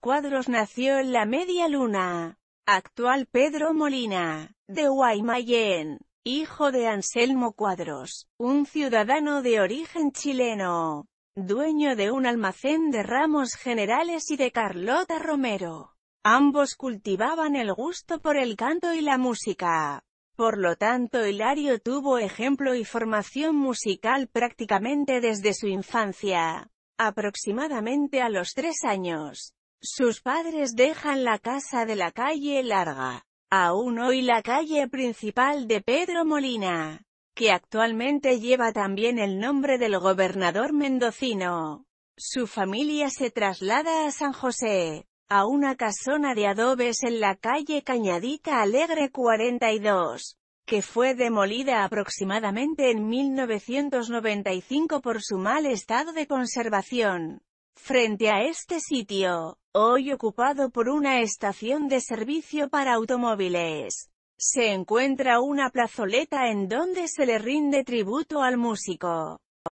Cuadros nació en la media luna. Actual Pedro Molina, de Guaymallén, hijo de Anselmo Cuadros, un ciudadano de origen chileno, dueño de un almacén de Ramos Generales y de Carlota Romero. Ambos cultivaban el gusto por el canto y la música. Por lo tanto Hilario tuvo ejemplo y formación musical prácticamente desde su infancia, aproximadamente a los tres años. Sus padres dejan la casa de la calle Larga. Aún hoy la calle principal de Pedro Molina, que actualmente lleva también el nombre del gobernador mendocino. Su familia se traslada a San José, a una casona de adobes en la calle Cañadita Alegre 42, que fue demolida aproximadamente en 1995 por su mal estado de conservación. Frente a este sitio, hoy ocupado por una estación de servicio para automóviles, se encuentra una plazoleta en donde se le rinde tributo al músico.